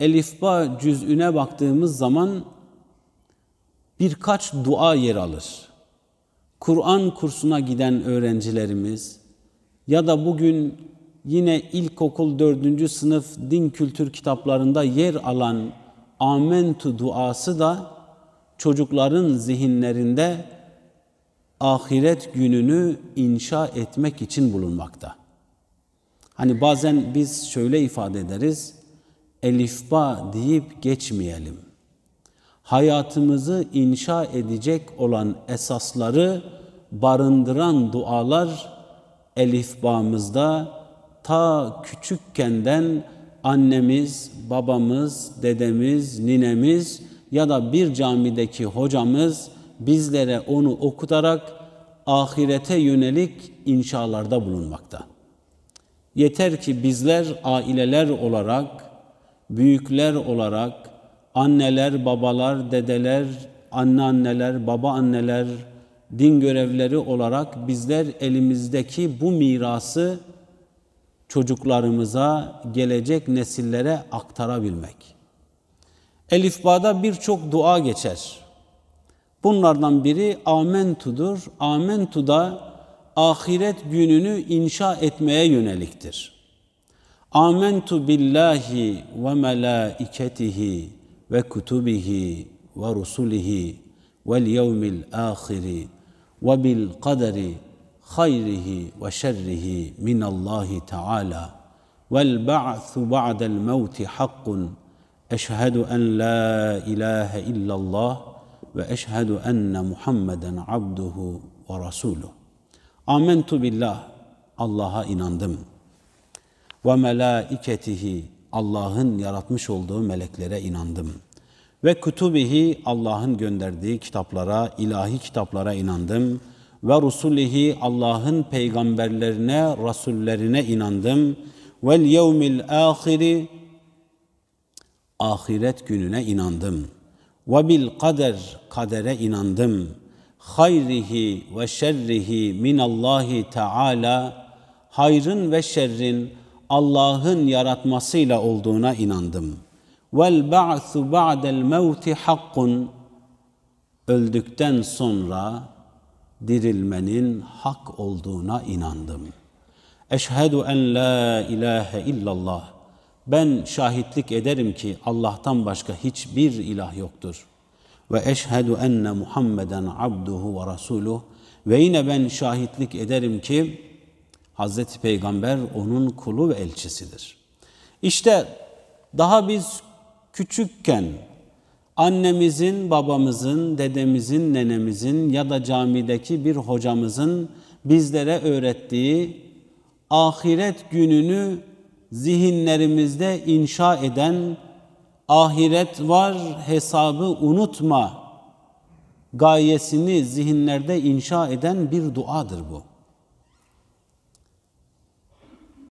Elifba cüz'üne baktığımız zaman birkaç dua yer alır. Kur'an kursuna giden öğrencilerimiz ya da bugün yine ilkokul dördüncü sınıf din kültür kitaplarında yer alan Amentu duası da çocukların zihinlerinde ahiret gününü inşa etmek için bulunmakta. Hani bazen biz şöyle ifade ederiz elifba deyip geçmeyelim. Hayatımızı inşa edecek olan esasları barındıran dualar elifbamızda ta küçükkenden annemiz, babamız, dedemiz, ninemiz ya da bir camideki hocamız bizlere onu okutarak ahirete yönelik inşalarda bulunmakta. Yeter ki bizler aileler olarak büyükler olarak anneler, babalar, dedeler, anneanneler, anneler, din görevleri olarak bizler elimizdeki bu mirası çocuklarımıza, gelecek nesillere aktarabilmek. Elifba'da birçok dua geçer. Bunlardan biri Amentu'dur. Amentu da ahiret gününü inşa etmeye yöneliktir. آمنت بالله وملائكته وكتبه ورسله واليوم الآخر وبالقدر خيره وشره من الله تعالى والبعث بعد الموت حق أشهد أن لا إله إلا الله وأشهد أن محمدا عبده ورسوله آمنت بالله الله إن أندمت ve melaiketihi Allah'ın yaratmış olduğu meleklere inandım. Ve kutubihi Allah'ın gönderdiği kitaplara, ilahi kitaplara inandım. Ve rusulihi Allah'ın peygamberlerine, rasullerine inandım. Ve yevmil ahiri ahiret gününe inandım. Ve bil kader kadere inandım. Hayrihi ve şerrihi min minallahi teala hayrın ve şerrin Allah'ın yaratmasıyla olduğuna inandım. Vel ba'su ba'del mevti hakkun. Öldükten sonra dirilmenin hak olduğuna inandım. Eşhedü en la ilahe illallah. Ben şahitlik ederim ki Allah'tan başka hiçbir ilah yoktur. Ve eşhedü enne Muhammeden abduhu ve rasuluh. Ve yine ben şahitlik ederim ki Hazreti Peygamber onun kulu ve elçisidir. İşte daha biz küçükken annemizin, babamızın, dedemizin, nenemizin ya da camideki bir hocamızın bizlere öğrettiği ahiret gününü zihinlerimizde inşa eden ahiret var hesabı unutma gayesini zihinlerde inşa eden bir duadır bu.